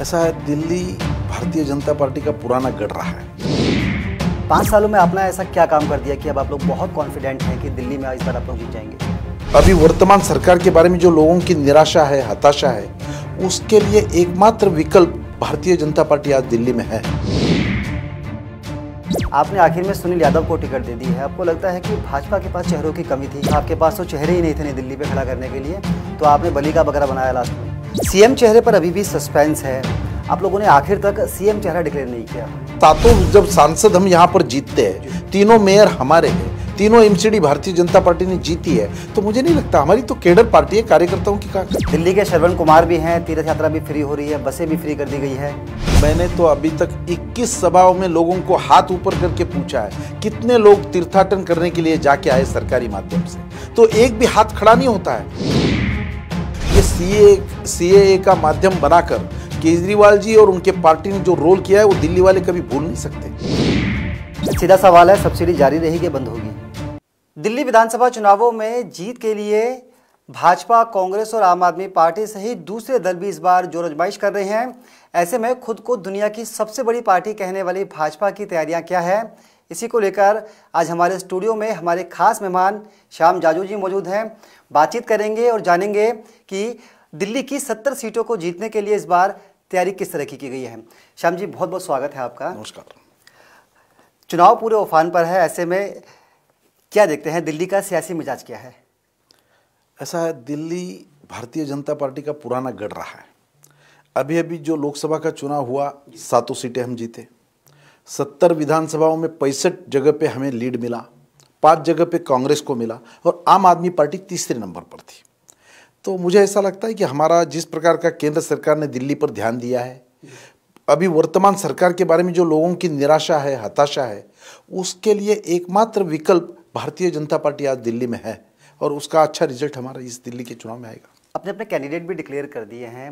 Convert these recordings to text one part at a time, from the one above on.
ऐसा है दिल्ली भारतीय जनता पार्टी का पुराना गढ़ रहा है पांच सालों में आपने ऐसा क्या काम कर दिया कि अब आप लोग बहुत कॉन्फिडेंट हैं कि दिल्ली में इस बार आप लोग जीत जाएंगे अभी वर्तमान सरकार के बारे में जो लोगों की निराशा है हताशा है उसके लिए एकमात्र विकल्प भारतीय जनता पार्टी आज दिल्ली में है आपने आखिर में सुनील यादव को टिकट दे दी है आपको लगता है कि भाजपा के पास चेहरों की कमी थी आपके पास तो चेहरे ही नहीं थे नहीं दिल्ली पे खड़ा करने के लिए तो आपने बलि का बकरा बनाया लास्ट में सीएम चेहरे पर अभी भी सस्पेंस है आप लोगों ने आखिर तक सीएम चेहरा डिक्लेयर नहीं किया तातो जब सांसद हम यहाँ पर जीतते हैं तीनों मेयर हमारे हैं तीनों एमसीडी भारतीय जनता पार्टी ने जीती है तो मुझे नहीं लगता हमारी तो केडर पार्टी है कार्यकर्ताओं की कहा दिल्ली के श्रवण कुमार भी हैं तीर्थ यात्रा भी फ्री हो रही है बसें भी फ्री कर दी गई है मैंने तो अभी तक 21 सभाओं में लोगों को हाथ ऊपर करके पूछा है कितने लोग तीर्थाटन करने के लिए जाके आए सरकारी माध्यम से तो एक भी हाथ खड़ा नहीं होता है सीए सीएए का माध्यम बनाकर केजरीवाल जी और उनके पार्टी ने जो रोल किया है वो दिल्ली वाले कभी भूल नहीं सकते सीधा सवाल है सब्सिडी जारी रहेगी बंद होगी दिल्ली विधानसभा चुनावों में जीत के लिए भाजपा कांग्रेस और आम आदमी पार्टी सहित दूसरे दल भी इस बार जोर आजमाइश कर रहे हैं ऐसे में खुद को दुनिया की सबसे बड़ी पार्टी कहने वाली भाजपा की तैयारियां क्या है इसी को लेकर आज हमारे स्टूडियो में हमारे खास मेहमान श्याम जाजू जी मौजूद हैं बातचीत करेंगे और जानेंगे कि दिल्ली की सत्तर सीटों को जीतने के लिए इस बार तैयारी किस तरह की की गई है श्याम जी बहुत बहुत स्वागत है आपका नमस्कार चुनाव पूरे उफान पर है ऐसे में क्या देखते हैं दिल्ली का सियासी मिजाज क्या है ऐसा है दिल्ली भारतीय जनता पार्टी का पुराना गढ़ रहा है अभी अभी जो लोकसभा का चुनाव हुआ सातों सीटें हम जीते सत्तर विधानसभाओं में पैंसठ जगह पे हमें लीड मिला पांच जगह पे कांग्रेस को मिला और आम आदमी पार्टी तीसरे नंबर पर थी तो मुझे ऐसा लगता है कि हमारा जिस प्रकार का केंद्र सरकार ने दिल्ली पर ध्यान दिया है अभी वर्तमान सरकार के बारे में जो लोगों की निराशा है हताशा है उसके लिए एकमात्र विकल्प भारतीय जनता पार्टी आज दिल्ली में है और उसका अच्छा रिजल्ट हमारा इस दिल्ली के चुनाव में आएगा अपने अपने कैंडिडेट भी डिक्लेयर कर दिए हैं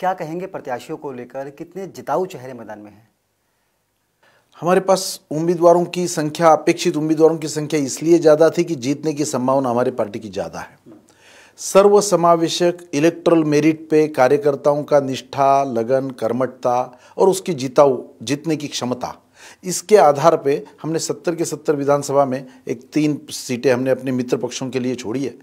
क्या कहेंगे प्रत्याशियों को लेकर कितने जिताऊ चेहरे मैदान में हैं हमारे पास उम्मीदवारों की संख्या अपेक्षित उम्मीदवारों की संख्या इसलिए ज़्यादा थी कि जीतने की संभावना हमारे पार्टी की ज़्यादा है सर्वसमावेशक इलेक्ट्रल मेरिट पे कार्यकर्ताओं का निष्ठा लगन कर्मठता और उसकी जीताऊ जीतने की क्षमता इसके आधार पे हमने सत्तर के सत्तर विधानसभा में एक तीन सीटें हमने अपने मित्र पक्षों के लिए छोड़ी है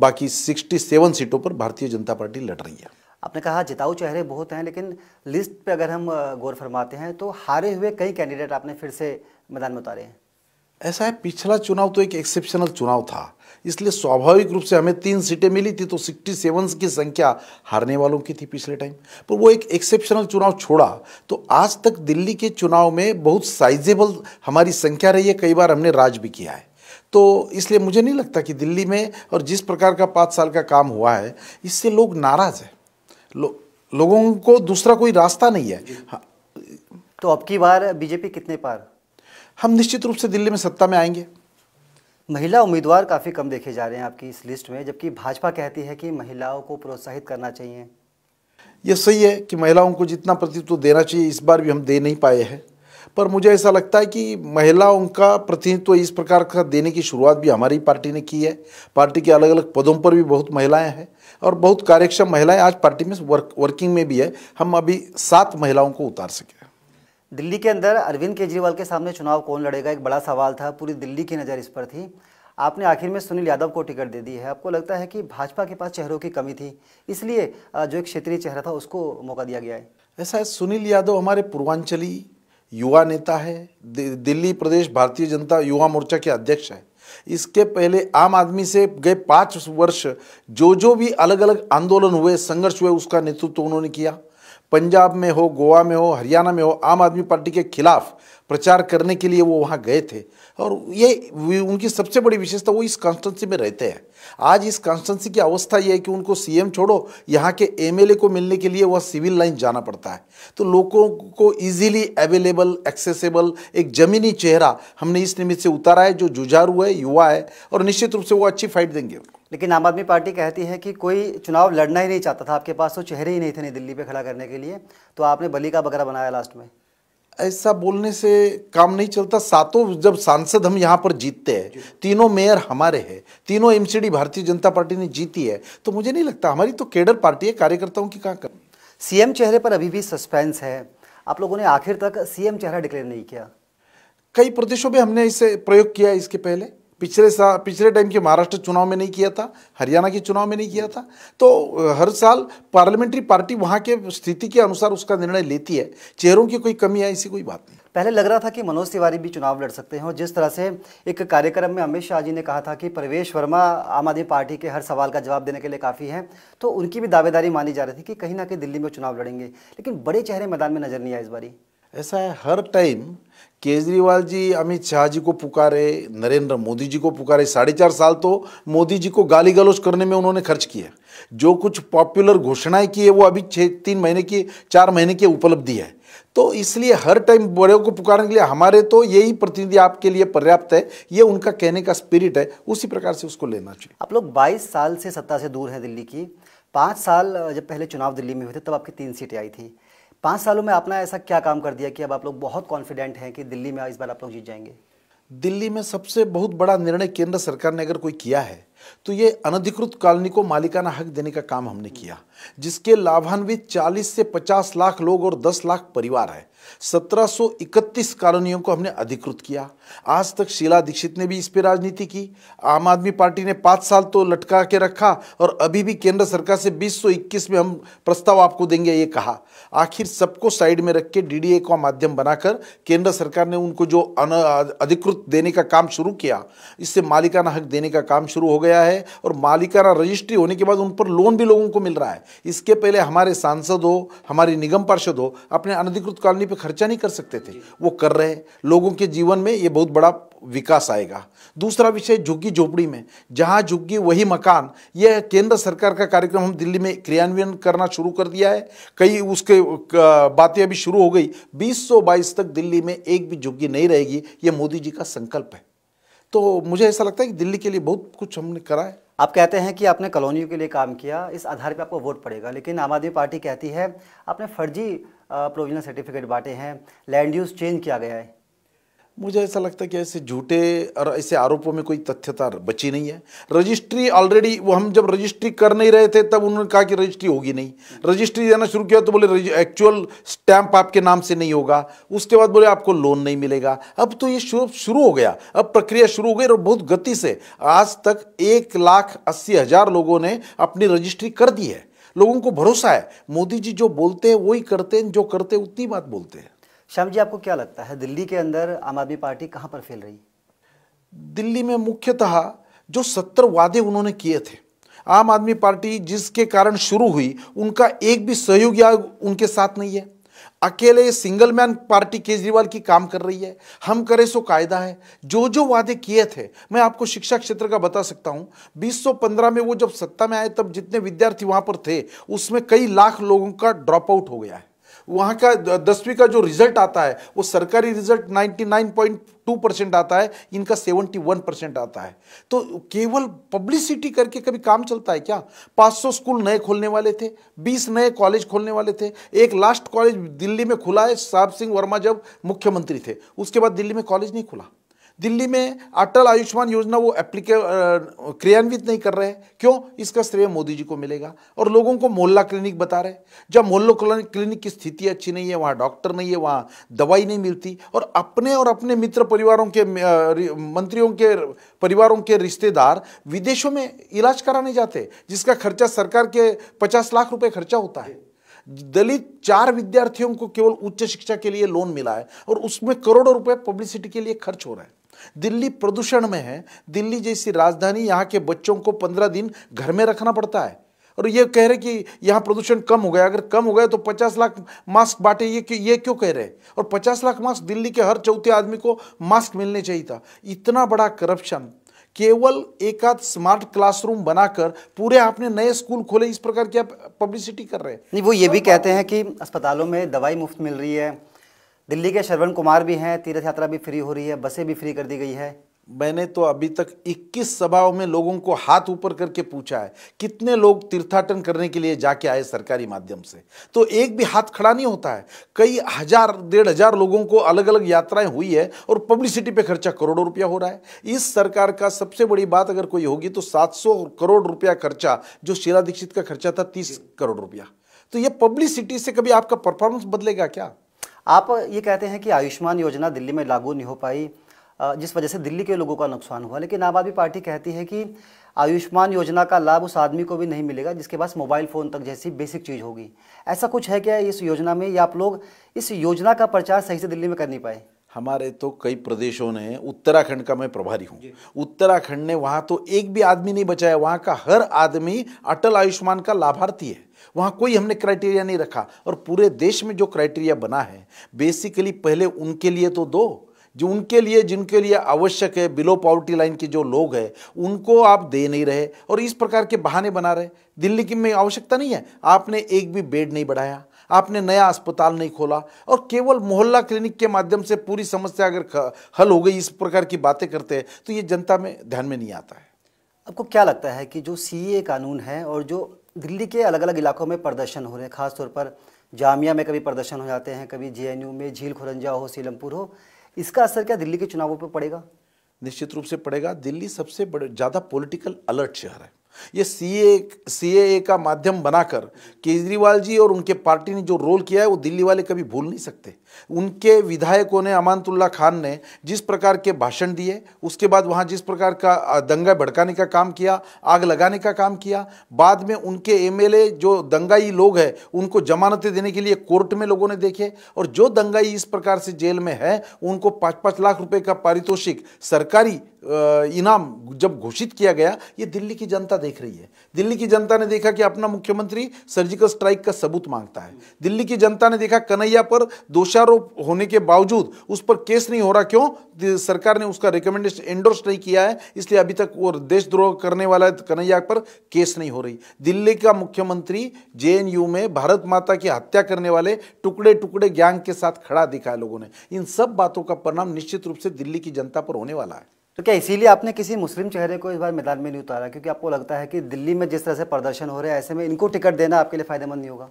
बाकी सिक्सटी सेवन सीटों पर भारतीय जनता पार्टी लड़ रही है आपने कहा जिताऊ चेहरे बहुत हैं लेकिन लिस्ट पे अगर हम गौर फरमाते हैं तो हारे हुए कई कैंडिडेट आपने फिर से मैदान में उतारे हैं ऐसा है पिछला चुनाव तो एक एक्सेप्शनल चुनाव था इसलिए स्वाभाविक रूप से हमें तीन सीटें मिली थी तो सिक्सटी सेवन की संख्या हारने वालों की थी पिछले टाइम पर वो एक एक्सेप्शनल चुनाव छोड़ा तो आज तक दिल्ली के चुनाव में बहुत साइजेबल हमारी संख्या रही है कई बार हमने राज भी किया है तो इसलिए मुझे नहीं लगता कि दिल्ली में और जिस प्रकार का पाँच साल का काम हुआ है इससे लोग नाराज़ हैं लो, लोगों को दूसरा कोई रास्ता नहीं है हाँ। तो अब की बार बीजेपी कितने पार हम निश्चित रूप से दिल्ली में सत्ता में आएंगे महिला उम्मीदवार काफ़ी कम देखे जा रहे हैं आपकी इस लिस्ट में जबकि भाजपा कहती है कि महिलाओं को प्रोत्साहित करना चाहिए ये सही है कि महिलाओं को जितना प्रतिनिधित्व देना चाहिए इस बार भी हम दे नहीं पाए हैं पर मुझे ऐसा लगता है कि महिलाओं का प्रतिनिधित्व इस प्रकार का देने की शुरुआत भी हमारी पार्टी ने की है पार्टी के अलग अलग पदों पर भी बहुत महिलाएं हैं और बहुत कार्यक्षम महिलाएं आज पार्टी में वर्क वर्किंग में भी है हम अभी सात महिलाओं को उतार सके दिल्ली के अंदर अरविंद केजरीवाल के सामने चुनाव कौन लड़ेगा एक बड़ा सवाल था पूरी दिल्ली की नज़र इस पर थी आपने आखिर में सुनील यादव को टिकट दे दी है आपको लगता है कि भाजपा के पास चेहरों की कमी थी इसलिए जो एक क्षेत्रीय चेहरा था उसको मौका दिया गया है ऐसा है सुनील यादव हमारे पूर्वांचली युवा नेता है दिल्ली प्रदेश भारतीय जनता युवा मोर्चा के अध्यक्ष है इसके पहले आम आदमी से गए पाँच वर्ष जो जो भी अलग अलग आंदोलन हुए संघर्ष हुए उसका नेतृत्व तो उन्होंने किया पंजाब में हो गोवा में हो हरियाणा में हो आम आदमी पार्टी के खिलाफ प्रचार करने के लिए वो वहाँ गए थे और ये उनकी सबसे बड़ी विशेषता वो इस कॉन्स्टेंसी में रहते हैं आज इस कॉन्स्टेंसी की अवस्था ये है कि उनको सीएम छोड़ो यहाँ के एमएलए को मिलने के लिए वह सिविल लाइन जाना पड़ता है तो लोगों को इजीली अवेलेबल एक्सेसिबल एक ज़मीनी चेहरा हमने इस निमित्त से उतारा है जो जुझारू है युवा है और निश्चित रूप से वो अच्छी फाइट देंगे लेकिन आम आदमी पार्टी कहती है कि कोई चुनाव लड़ना ही नहीं चाहता था आपके पास तो चेहरे ही नहीं थे नहीं दिल्ली पे खड़ा करने के लिए तो आपने बली का बकरा बनाया लास्ट में ऐसा बोलने से काम नहीं चलता सातों जब सांसद हम यहाँ पर जीतते हैं तीनों मेयर हमारे हैं तीनों एमसीडी भारतीय जनता पार्टी ने जीती है तो मुझे नहीं लगता हमारी तो केडर पार्टी है कार्यकर्ताओं की कहाँ कर सीएम चेहरे पर अभी भी सस्पेंस है आप लोगों ने आखिर तक सीएम चेहरा डिक्लेयर नहीं किया कई प्रदेशों में हमने इसे प्रयोग किया इसके पहले पिछले साल पिछले टाइम के महाराष्ट्र चुनाव में नहीं किया था हरियाणा के चुनाव में नहीं किया था तो हर साल पार्लियामेंट्री पार्टी वहाँ के स्थिति के अनुसार उसका निर्णय लेती है चेहरों की कोई कमी है ऐसी कोई बात नहीं पहले लग रहा था कि मनोज तिवारी भी चुनाव लड़ सकते हैं और जिस तरह से एक कार्यक्रम में अमित शाह जी ने कहा था कि प्रवेश वर्मा आम आदमी पार्टी के हर सवाल का जवाब देने के लिए काफ़ी है तो उनकी भी दावेदारी मानी जा रही थी कि कहीं ना कहीं दिल्ली में चुनाव लड़ेंगे लेकिन बड़े चेहरे मैदान में नजर नहीं आए इस बारी ऐसा है हर टाइम केजरीवाल जी अमित शाह जी को पुकारे नरेंद्र मोदी जी को पुकारे साढ़े चार साल तो मोदी जी को गाली गलौज करने में उन्होंने खर्च किया जो कुछ पॉपुलर घोषणाएं की है वो अभी छः तीन महीने की चार महीने की उपलब्धि है तो इसलिए हर टाइम बड़े को पुकारने के लिए हमारे तो यही प्रतिनिधि आपके लिए पर्याप्त है ये उनका कहने का स्पिरिट है उसी प्रकार से उसको लेना चाहिए आप लोग बाईस साल से सत्ता से दूर हैं दिल्ली की पाँच साल जब पहले चुनाव दिल्ली में हुए थे तब आपकी तीन सीटें आई थी पाँच सालों में आपने ऐसा क्या काम कर दिया कि अब आप लोग बहुत कॉन्फिडेंट हैं कि दिल्ली में इस बार आप लोग जीत जाएंगे दिल्ली में सबसे बहुत बड़ा निर्णय केंद्र सरकार ने अगर कोई किया है तो ये अनधिकृत कॉलोनी को मालिकाना हक देने का काम हमने किया जिसके लाभान्वित 40 से 50 लाख लोग और 10 लाख परिवार है 1731 कॉलोनियों को हमने अधिकृत किया आज तक शीला दीक्षित ने भी इस पर राजनीति की आम आदमी पार्टी ने पाँच साल तो लटका के रखा और अभी भी केंद्र सरकार से 2021 में हम प्रस्ताव आपको देंगे ये कहा आखिर सबको साइड में रख के डीडीए का माध्यम बनाकर केंद्र सरकार ने उनको जो अधिकृत देने का काम शुरू किया इससे मालिकाना हक देने का काम शुरू हो गया गया है और मालिकाना रजिस्ट्री होने के बाद उन पर लोन भी लोगों को मिल रहा है इसके पहले हमारे सांसद हो हमारी निगम पार्षद हो अपने अनधिकृत कॉलोनी पर खर्चा नहीं कर सकते थे वो कर रहे हैं लोगों के जीवन में ये बहुत बड़ा विकास आएगा दूसरा विषय झुग्गी झोपड़ी में जहाँ झुग्गी वही मकान यह केंद्र सरकार का कार्यक्रम हम दिल्ली में क्रियान्वयन करना शुरू कर दिया है कई उसके बातें अभी शुरू हो गई 2022 तक दिल्ली में एक भी झुग्गी नहीं रहेगी यह मोदी जी का संकल्प है तो मुझे ऐसा लगता है कि दिल्ली के लिए बहुत कुछ हमने करा है आप कहते हैं कि आपने कॉलोनियों के लिए काम किया इस आधार पर आपको वोट पड़ेगा लेकिन आम आदमी पार्टी कहती है आपने फर्जी प्रोविजनल सर्टिफिकेट बांटे हैं लैंड यूज़ चेंज किया गया है मुझे ऐसा लगता है कि ऐसे झूठे और ऐसे आरोपों में कोई तथ्यता बची नहीं है रजिस्ट्री ऑलरेडी वो हम जब रजिस्ट्री कर नहीं रहे थे तब उन्होंने कहा कि रजिस्ट्री होगी नहीं रजिस्ट्री देना शुरू किया तो बोले एक्चुअल स्टैंप आपके नाम से नहीं होगा उसके बाद बोले आपको लोन नहीं मिलेगा अब तो ये शुरू शुरू हो गया अब प्रक्रिया शुरू हो गई और बहुत गति से आज तक एक लाख अस्सी हज़ार लोगों ने अपनी रजिस्ट्री कर दी है लोगों को भरोसा है मोदी जी जो बोलते हैं वही करते हैं जो करते हैं उतनी बात बोलते हैं श्याम जी आपको क्या लगता है दिल्ली के अंदर आम आदमी पार्टी कहाँ पर फैल रही दिल्ली में मुख्यतः जो सत्तर वादे उन्होंने किए थे आम आदमी पार्टी जिसके कारण शुरू हुई उनका एक भी सहयोगी या उनके साथ नहीं है अकेले सिंगल मैन पार्टी केजरीवाल की काम कर रही है हम करें सो कायदा है जो जो वादे किए थे मैं आपको शिक्षा क्षेत्र का बता सकता हूँ 2015 में वो जब सत्ता में आए तब जितने विद्यार्थी वहाँ पर थे उसमें कई लाख लोगों का ड्रॉप आउट हो गया है वहाँ का दसवीं का जो रिजल्ट आता है वो सरकारी रिजल्ट 99.2 परसेंट आता है इनका 71 परसेंट आता है तो केवल पब्लिसिटी करके कभी काम चलता है क्या 500 स्कूल नए खोलने वाले थे 20 नए कॉलेज खोलने वाले थे एक लास्ट कॉलेज दिल्ली में खुला है साहब सिंह वर्मा जब मुख्यमंत्री थे उसके बाद दिल्ली में कॉलेज नहीं खुला दिल्ली में अटल आयुष्मान योजना वो एप्लीके क्रियान्वित नहीं कर रहे क्यों इसका श्रेय मोदी जी को मिलेगा और लोगों को मोहल्ला क्लिनिक बता रहे जब मोहल्ला क्लिनिक की स्थिति अच्छी नहीं है वहाँ डॉक्टर नहीं है वहाँ दवाई नहीं मिलती और अपने और अपने मित्र परिवारों के मंत्रियों के परिवारों के रिश्तेदार विदेशों में इलाज कराने जाते जिसका खर्चा सरकार के पचास लाख रुपये खर्चा होता है दलित चार विद्यार्थियों को केवल उच्च शिक्षा के लिए लोन मिला है और उसमें करोड़ों रुपए पब्लिसिटी के लिए खर्च हो रहा है दिल्ली प्रदूषण में है दिल्ली जैसी राजधानी यहाँ के बच्चों को पंद्रह दिन घर में रखना पड़ता है और ये कह रहे कि यहाँ प्रदूषण कम हो गया अगर कम हो गया तो पचास लाख मास्क बांटे ये क्यों ये क्यों कह रहे और पचास लाख मास्क दिल्ली के हर चौथे आदमी को मास्क मिलने चाहिए था इतना बड़ा करप्शन केवल एक आध स्मार्ट क्लासरूम बनाकर पूरे आपने नए स्कूल खोले इस प्रकार की आप पब्लिसिटी कर रहे हैं नहीं वो ये भी कहते हैं कि अस्पतालों में दवाई मुफ्त मिल रही है दिल्ली के श्रवण कुमार भी हैं तीर्थ यात्रा भी फ्री हो रही है बसें भी फ्री कर दी गई है मैंने तो अभी तक 21 सभाओं में लोगों को हाथ ऊपर करके पूछा है कितने लोग तीर्थाटन करने के लिए जाके आए सरकारी माध्यम से तो एक भी हाथ खड़ा नहीं होता है कई हजार डेढ़ हजार लोगों को अलग अलग यात्राएं हुई है और पब्लिसिटी पे खर्चा करोड़ों रुपया हो रहा है इस सरकार का सबसे बड़ी बात अगर कोई होगी तो सात करोड़ रुपया खर्चा जो शीला दीक्षित का खर्चा था तीस करोड़ रुपया तो यह पब्लिसिटी से कभी आपका परफॉर्मेंस बदलेगा क्या आप ये कहते हैं कि आयुष्मान योजना दिल्ली में लागू नहीं हो पाई जिस वजह से दिल्ली के लोगों का नुकसान हुआ लेकिन आम आदमी पार्टी कहती है कि आयुष्मान योजना का लाभ उस आदमी को भी नहीं मिलेगा जिसके पास मोबाइल फ़ोन तक जैसी बेसिक चीज़ होगी ऐसा कुछ है क्या इस योजना में या आप लोग इस योजना का प्रचार सही से दिल्ली में कर नहीं पाए हमारे तो कई प्रदेशों ने उत्तराखंड का मैं प्रभारी हूँ उत्तराखंड ने वहाँ तो एक भी आदमी नहीं बचाया वहाँ का हर आदमी अटल आयुष्मान का लाभार्थी है वहाँ कोई हमने क्राइटेरिया नहीं रखा और पूरे देश में जो क्राइटेरिया बना है बेसिकली पहले उनके लिए तो दो जो उनके लिए जिनके लिए आवश्यक है बिलो पॉवर्टी लाइन के जो लोग हैं उनको आप दे नहीं रहे और इस प्रकार के बहाने बना रहे दिल्ली की में आवश्यकता नहीं है आपने एक भी बेड नहीं बढ़ाया आपने नया अस्पताल नहीं खोला और केवल मोहल्ला क्लिनिक के माध्यम से पूरी समस्या अगर हल हो गई इस प्रकार की बातें करते हैं तो ये जनता में ध्यान में नहीं आता है आपको क्या लगता है कि जो सी कानून है और जो दिल्ली के अलग अलग इलाकों में प्रदर्शन हो रहे हैं खासतौर पर जामिया में कभी प्रदर्शन हो जाते हैं कभी जे में झील खुरंजा हो सीलमपुर हो इसका असर क्या दिल्ली के चुनावों पर पड़ेगा निश्चित रूप से पड़ेगा दिल्ली सबसे बड़े ज़्यादा पॉलिटिकल अलर्ट शहर है ये सी ए का माध्यम बनाकर केजरीवाल जी और उनके पार्टी ने जो रोल किया है वो दिल्ली वाले कभी भूल नहीं सकते उनके विधायकों ने अमानतुल्ला खान ने जिस प्रकार के भाषण दिए उसके बाद वहाँ जिस प्रकार का दंगा भड़काने का काम किया आग लगाने का काम किया बाद में उनके एमएलए जो दंगाई लोग हैं उनको जमानतें देने के लिए कोर्ट में लोगों ने देखे और जो दंगाई इस प्रकार से जेल में है उनको पाँच पाँच लाख रुपये का पारितोषिक सरकारी इनाम जब घोषित किया गया ये दिल्ली की जनता देख रही है दिल्ली की जनता ने देखा कि अपना मुख्यमंत्री सर्जिकल स्ट्राइक का सबूत मांगता है दिल्ली की जनता ने देखा कन्हैया पर दोषारोप होने के बावजूद उस पर केस नहीं हो रहा क्यों सरकार ने उसका रिकमेंडेशन एंडोर्स नहीं किया है इसलिए अभी तक वो देशद्रोह करने वाला कन्हैया पर केस नहीं हो रही दिल्ली का मुख्यमंत्री जे में भारत माता की हत्या करने वाले टुकड़े टुकड़े गैंग के साथ खड़ा दिखा है लोगों ने इन सब बातों का परिणाम निश्चित रूप से दिल्ली की जनता पर होने वाला है तो क्या इसीलिए आपने किसी मुस्लिम चेहरे को इस बार मैदान में नहीं उतारा क्योंकि आपको लगता है कि दिल्ली में जिस तरह से प्रदर्शन हो रहे हैं ऐसे में इनको टिकट देना आपके लिए फायदेमंद नहीं होगा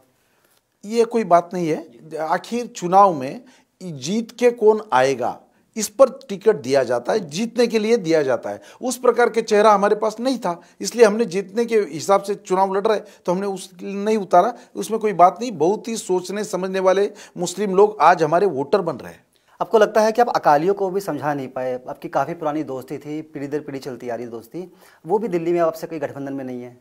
ये कोई बात नहीं है आखिर चुनाव में जीत के कौन आएगा इस पर टिकट दिया जाता है जीतने के लिए दिया जाता है उस प्रकार के चेहरा हमारे पास नहीं था इसलिए हमने जीतने के हिसाब से चुनाव लड़ रहे तो हमने उस नहीं उतारा उसमें कोई बात नहीं बहुत ही सोचने समझने वाले मुस्लिम लोग आज हमारे वोटर बन रहे हैं आपको लगता है कि आप अकालियों को भी समझा नहीं पाए आपकी काफ़ी पुरानी दोस्ती थी पीढ़ी दर पीढ़ी चलती आ रही दोस्ती वो भी दिल्ली में आपसे कोई गठबंधन में नहीं है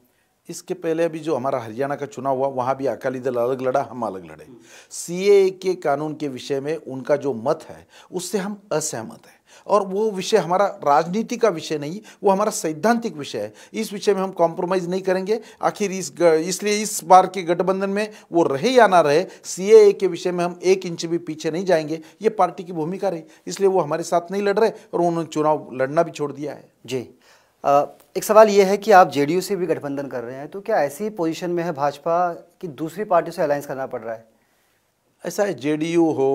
इसके पहले अभी जो हमारा हरियाणा का चुनाव हुआ वहाँ भी अकाली दल अलग लड़ा हम अलग लड़े ए के कानून के विषय में उनका जो मत है उससे हम असहमत हैं और वो विषय हमारा राजनीति का विषय नहीं वो हमारा सैद्धांतिक विषय है इस विषय में हम कॉम्प्रोमाइज़ नहीं करेंगे आखिर इस इसलिए इस बार के गठबंधन में वो रहे या ना रहे सी के विषय में हम एक इंच भी पीछे नहीं जाएंगे ये पार्टी की भूमिका रही इसलिए वो हमारे साथ नहीं लड़ रहे और उन्होंने चुनाव लड़ना भी छोड़ दिया है जी एक सवाल ये है कि आप जेडीयू से भी गठबंधन कर रहे हैं तो क्या ऐसी पोजीशन में है भाजपा कि दूसरी पार्टी से अलायंस करना पड़ रहा है ऐसा है जेडीयू हो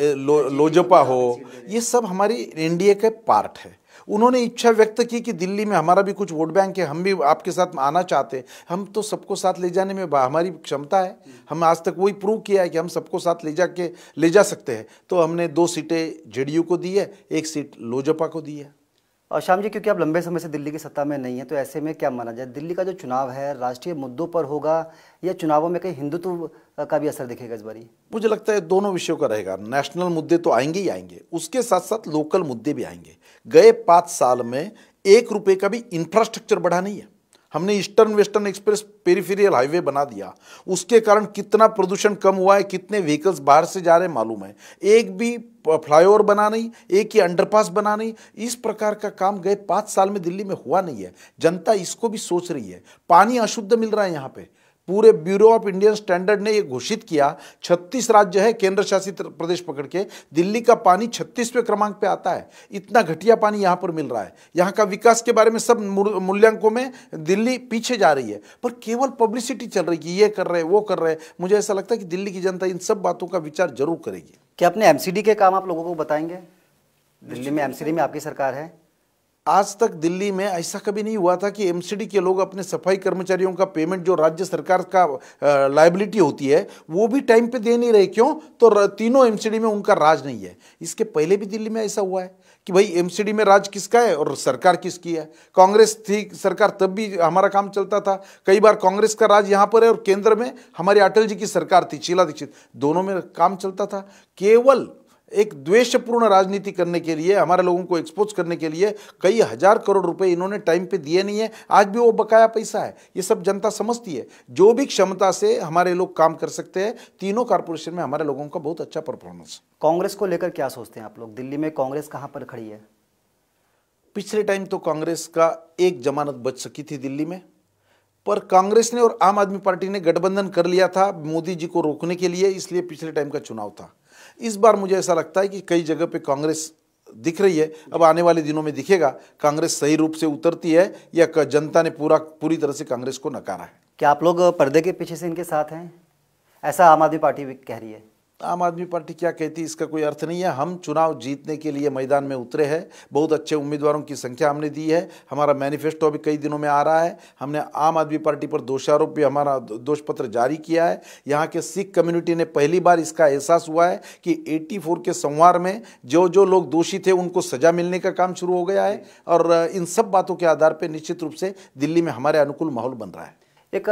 लो, लोजपा हो ये सब हमारी एनडीए का पार्ट है उन्होंने इच्छा व्यक्त की कि दिल्ली में हमारा भी कुछ वोट बैंक है हम भी आपके साथ आना चाहते हैं हम तो सबको साथ ले जाने में हमारी क्षमता है हम आज तक वही प्रूव किया है कि हम सबको साथ ले जा के ले जा सकते हैं तो हमने दो सीटें जेडीयू को दी है एक सीट लोजपा को दी है और श्याम जी क्योंकि आप लंबे समय से दिल्ली की सत्ता में नहीं है तो ऐसे में क्या माना जाए दिल्ली का जो चुनाव है राष्ट्रीय मुद्दों पर होगा या चुनावों में कहीं हिंदुत्व का भी असर दिखेगा इस बारी मुझे लगता है दोनों विषयों का रहेगा नेशनल मुद्दे तो आएंगे ही आएंगे उसके साथ साथ लोकल मुद्दे भी आएंगे गए पाँच साल में एक रुपये का भी इंफ्रास्ट्रक्चर बढ़ा नहीं है हमने eastern western express peripheral highway बना दिया उसके कारण कितना प्रदूषण कम हुआ है कितने व्हीकल्स बाहर से जा रहे हैं मालूम है एक भी फ्लाईओवर बना नहीं एक ही अंडरपास बना नहीं इस प्रकार का काम गए पाँच साल में दिल्ली में हुआ नहीं है जनता इसको भी सोच रही है पानी अशुद्ध मिल रहा है यहाँ पर पूरे ब्यूरो ऑफ इंडियन स्टैंडर्ड ने यह घोषित किया 36 राज्य है केंद्र शासित प्रदेश पकड़ के दिल्ली का पानी 36वें क्रमांक पे आता है इतना घटिया पानी यहाँ पर मिल रहा है यहाँ का विकास के बारे में सब मूल्यांकों में दिल्ली पीछे जा रही है पर केवल पब्लिसिटी चल रही है ये कर रहे वो कर रहे हैं मुझे ऐसा लगता है कि दिल्ली की जनता इन सब बातों का विचार जरूर करेगी क्या अपने एमसीडी के काम आप लोगों को बताएंगे दिल्ली में एमसीडी में आपकी सरकार है आज तक दिल्ली में ऐसा कभी नहीं हुआ था कि एमसीडी के लोग अपने सफाई कर्मचारियों का पेमेंट जो राज्य सरकार का लाइबिलिटी होती है वो भी टाइम पे दे नहीं रहे क्यों तो तीनों एमसीडी में उनका राज नहीं है इसके पहले भी दिल्ली में ऐसा हुआ है कि भाई एमसीडी में राज किसका है और सरकार किसकी है कांग्रेस थी सरकार तब भी हमारा काम चलता था कई बार कांग्रेस का राज यहाँ पर है और केंद्र में हमारी अटल जी की सरकार थी शीला दीक्षित दोनों में काम चलता था केवल एक द्वेषपूर्ण राजनीति करने के लिए हमारे लोगों को एक्सपोज करने के लिए कई हज़ार करोड़ रुपए इन्होंने टाइम पे दिए नहीं है आज भी वो बकाया पैसा है ये सब जनता समझती है जो भी क्षमता से हमारे लोग काम कर सकते हैं तीनों कारपोरेशन में हमारे लोगों का बहुत अच्छा परफॉर्मेंस कांग्रेस को लेकर क्या सोचते हैं आप लोग दिल्ली में कांग्रेस कहाँ पर खड़ी है पिछले टाइम तो कांग्रेस का एक जमानत बच सकी थी दिल्ली में पर कांग्रेस ने और आम आदमी पार्टी ने गठबंधन कर लिया था मोदी जी को रोकने के लिए इसलिए पिछले टाइम का चुनाव था इस बार मुझे ऐसा लगता है कि कई जगह पे कांग्रेस दिख रही है अब आने वाले दिनों में दिखेगा कांग्रेस सही रूप से उतरती है या जनता ने पूरा पूरी तरह से कांग्रेस को नकारा है क्या आप लोग पर्दे के पीछे से इनके साथ हैं ऐसा आम आदमी पार्टी भी कह रही है आम आदमी पार्टी क्या कहती है इसका कोई अर्थ नहीं है हम चुनाव जीतने के लिए मैदान में उतरे हैं बहुत अच्छे उम्मीदवारों की संख्या हमने दी है हमारा मैनिफेस्टो अभी कई दिनों में आ रहा है हमने आम आदमी पार्टी पर दोषारोप भी हमारा दोष पत्र जारी किया है यहाँ के सिख कम्युनिटी ने पहली बार इसका एहसास हुआ है कि एट्टी के संवार में जो जो लोग दोषी थे उनको सजा मिलने का काम शुरू हो गया है और इन सब बातों के आधार पर निश्चित रूप से दिल्ली में हमारे अनुकूल माहौल बन रहा है एक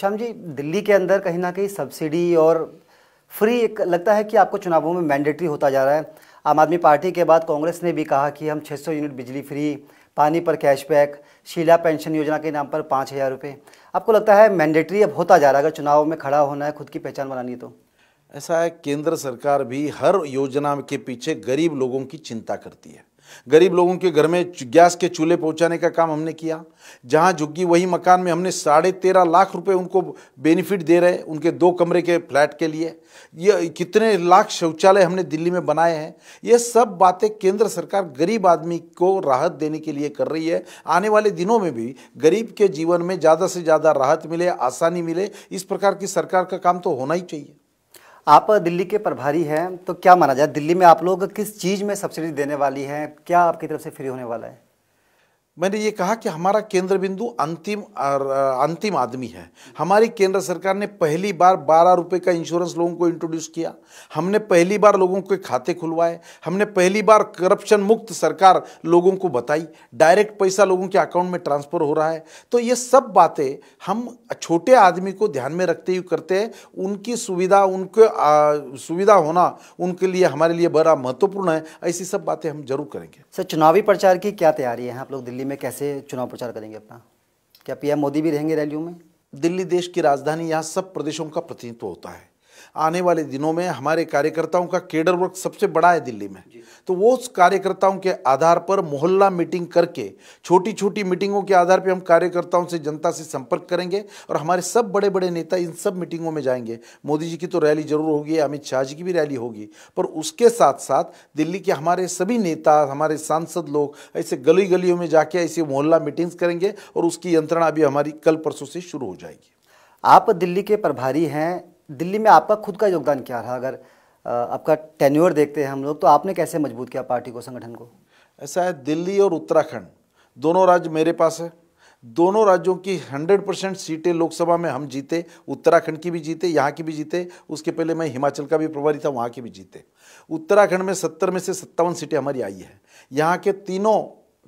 श्याम जी दिल्ली के अंदर कहीं ना कहीं सब्सिडी और फ्री एक लगता है कि आपको चुनावों में मैंडेटरी होता जा रहा है आम आदमी पार्टी के बाद कांग्रेस ने भी कहा कि हम 600 यूनिट बिजली फ्री पानी पर कैशबैक शीला पेंशन योजना के नाम पर पाँच हज़ार रुपये आपको लगता है मैंडेटरी अब होता जा रहा है अगर चुनाव में खड़ा होना है खुद की पहचान बनानी है तो ऐसा है केंद्र सरकार भी हर योजना के पीछे गरीब लोगों की चिंता करती है गरीब लोगों के घर में गैस के चूल्हे पहुंचाने का काम हमने किया जहां झुग्गी वही मकान में हमने साढ़े तेरह लाख रुपए उनको बेनिफिट दे रहे उनके दो कमरे के फ्लैट के लिए ये कितने लाख शौचालय हमने दिल्ली में बनाए हैं ये सब बातें केंद्र सरकार गरीब आदमी को राहत देने के लिए कर रही है आने वाले दिनों में भी गरीब के जीवन में ज़्यादा से ज़्यादा राहत मिले आसानी मिले इस प्रकार की सरकार का काम तो होना ही चाहिए आप दिल्ली के प्रभारी हैं तो क्या माना जाए दिल्ली में आप लोग किस चीज़ में सब्सिडी देने वाली हैं क्या आपकी तरफ से फ्री होने वाला है मैंने ये कहा कि हमारा केंद्र बिंदु अंतिम अंतिम आदमी है हमारी केंद्र सरकार ने पहली बार बारह रुपये का इंश्योरेंस लोगों को इंट्रोड्यूस किया हमने पहली बार लोगों के खाते खुलवाए हमने पहली बार करप्शन मुक्त सरकार लोगों को बताई डायरेक्ट पैसा लोगों के अकाउंट में ट्रांसफ़र हो रहा है तो ये सब बातें हम छोटे आदमी को ध्यान में रखते हुए करते हैं उनकी सुविधा उनके सुविधा होना उनके लिए हमारे लिए बड़ा महत्वपूर्ण है ऐसी सब बातें हम जरूर करेंगे सर चुनावी प्रचार की क्या तैयारी है आप लोग दिल्ली में कैसे चुनाव प्रचार करेंगे अपना क्या पीएम मोदी भी रहेंगे रैलियों में दिल्ली देश की राजधानी यहाँ सब प्रदेशों का प्रतिनिधित्व होता है आने वाले दिनों में हमारे कार्यकर्ताओं का केडर वर्क सबसे बड़ा है दिल्ली में तो वो उस कार्यकर्ताओं के आधार पर मोहल्ला मीटिंग करके छोटी छोटी मीटिंगों के आधार पर हम कार्यकर्ताओं से जनता से संपर्क करेंगे और हमारे सब बड़े बड़े नेता इन सब मीटिंगों में जाएंगे मोदी जी की तो रैली जरूर होगी अमित शाह जी की भी रैली होगी पर उसके साथ साथ दिल्ली के हमारे सभी नेता हमारे सांसद लोग ऐसे गली गलियों में जाके ऐसे मोहल्ला मीटिंग्स करेंगे और उसकी यंत्रणा अभी हमारी कल परसों से शुरू हो जाएगी आप दिल्ली के प्रभारी हैं दिल्ली में आपका खुद का योगदान क्या रहा अगर आपका टेन्योर देखते हैं हम लोग तो आपने कैसे मजबूत किया पार्टी को संगठन को ऐसा है दिल्ली और उत्तराखंड दोनों राज्य मेरे पास है दोनों राज्यों की 100 परसेंट सीटें लोकसभा में हम जीते उत्तराखंड की भी जीते यहाँ की भी जीते उसके पहले मैं हिमाचल का भी प्रभारी था वहाँ की भी जीते उत्तराखंड में सत्तर में से सत्तावन सीटें हमारी आई है यहाँ के तीनों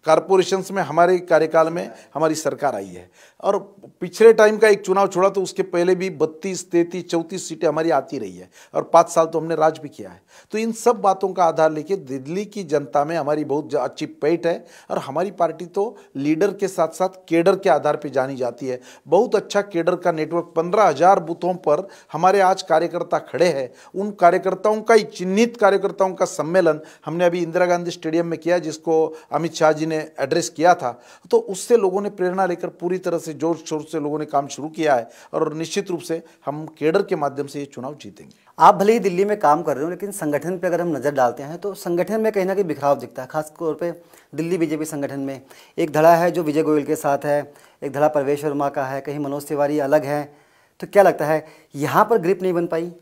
कारपोरेशंस में हमारे कार्यकाल में हमारी सरकार आई है और पिछले टाइम का एक चुनाव छोड़ा तो उसके पहले भी बत्तीस तैंतीस चौंतीस सीटें हमारी आती रही है और पाँच साल तो हमने राज भी किया है तो इन सब बातों का आधार लेके दिल्ली की जनता में हमारी बहुत अच्छी पेट है और हमारी पार्टी तो लीडर के साथ साथ केडर के आधार पर जानी जाती है बहुत अच्छा केडर का नेटवर्क पंद्रह हज़ार बूथों पर हमारे आज कार्यकर्ता खड़े हैं उन कार्यकर्ताओं का ही चिन्हित कार्यकर्ताओं का सम्मेलन हमने अभी इंदिरा गांधी स्टेडियम में किया जिसको अमित शाह जी ने एड्रेस किया था तो उससे लोगों ने प्रेरणा लेकर पूरी तरह से जोर शोर से लोगों ने काम शुरू किया है और निश्चित रूप से हम केडर के माध्यम से ये चुनाव जीतेंगे आप भले ही दिल्ली में काम कर रहे हो लेकिन संगठन पर अगर हम नज़र डालते हैं तो संगठन में कहीं ना कहीं बिखराव दिखता है खासतौर पर दिल्ली बीजेपी संगठन में एक धड़ा है जो विजय गोयल के साथ है एक धड़ा परवेश वर्मा का है कहीं मनोज तिवारी अलग है तो क्या लगता है यहाँ पर ग्रिप नहीं बन पाई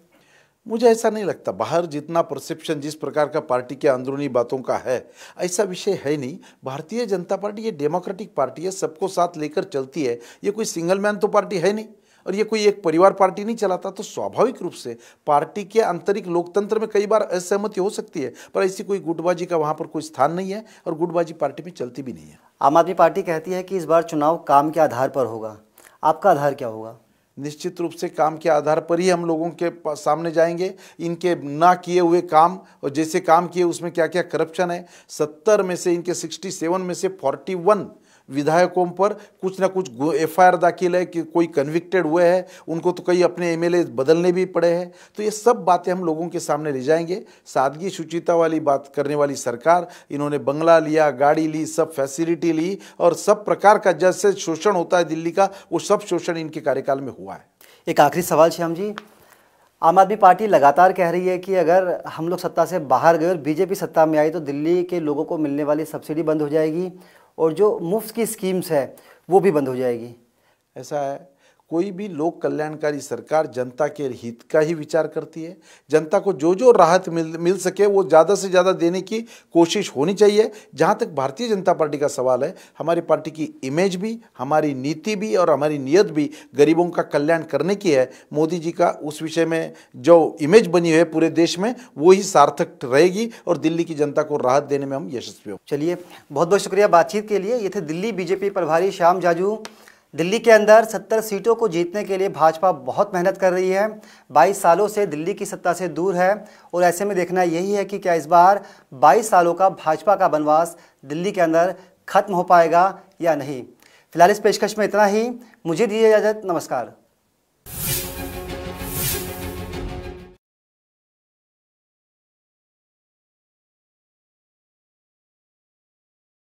मुझे ऐसा नहीं लगता बाहर जितना परसेप्शन जिस प्रकार का पार्टी के अंदरूनी बातों का है ऐसा विषय है नहीं भारतीय जनता पार्टी ये डेमोक्रेटिक पार्टी है सबको साथ लेकर चलती है ये कोई सिंगल मैन तो पार्टी है नहीं और ये कोई एक परिवार पार्टी नहीं चलाता तो स्वाभाविक रूप से पार्टी के आंतरिक लोकतंत्र में कई बार असहमति हो सकती है पर ऐसी कोई गुटबाजी का वहाँ पर कोई स्थान नहीं है और गुटबाजी पार्टी में चलती भी नहीं है आम आदमी पार्टी कहती है कि इस बार चुनाव काम के आधार पर होगा आपका आधार क्या होगा निश्चित रूप से काम के आधार पर ही हम लोगों के सामने जाएंगे इनके ना किए हुए काम और जैसे काम किए उसमें क्या क्या करप्शन है सत्तर में से इनके सिक्सटी सेवन में से फोर्टी वन विधायकों पर कुछ ना कुछ एफ दाखिल है कि कोई कन्विक्टेड हुए हैं उनको तो कई अपने ए बदलने भी पड़े हैं तो ये सब बातें हम लोगों के सामने ले जाएंगे सादगी शुचिता वाली बात करने वाली सरकार इन्होंने बंगला लिया गाड़ी ली सब फैसिलिटी ली और सब प्रकार का जैसे शोषण होता है दिल्ली का वो सब शोषण इनके कार्यकाल में हुआ है एक आखिरी सवाल श्याम जी आम आदमी पार्टी लगातार कह रही है कि अगर हम लोग सत्ता से बाहर गए और बीजेपी सत्ता में आई तो दिल्ली के लोगों को मिलने वाली सब्सिडी बंद हो जाएगी और जो मुफ्त की स्कीम्स है वो भी बंद हो जाएगी ऐसा है कोई भी लोक कल्याणकारी सरकार जनता के हित का ही विचार करती है जनता को जो जो राहत मिल मिल सके वो ज़्यादा से ज़्यादा देने की कोशिश होनी चाहिए जहाँ तक भारतीय जनता पार्टी का सवाल है हमारी पार्टी की इमेज भी हमारी नीति भी और हमारी नीयत भी गरीबों का कल्याण करने की है मोदी जी का उस विषय में जो इमेज बनी हुई है पूरे देश में वो ही सार्थक रहेगी और दिल्ली की जनता को राहत देने में हम यशस्वी हों चलिए बहुत बहुत शुक्रिया बातचीत के लिए ये थे दिल्ली बीजेपी प्रभारी श्याम जाजू दिल्ली के अंदर 70 सीटों को जीतने के लिए भाजपा बहुत मेहनत कर रही है 22 सालों से दिल्ली की सत्ता से दूर है और ऐसे में देखना यही है कि क्या इस बार 22 सालों का भाजपा का वनवास दिल्ली के अंदर खत्म हो पाएगा या नहीं फिलहाल इस पेशकश में इतना ही मुझे दीजिए इजाज़त नमस्कार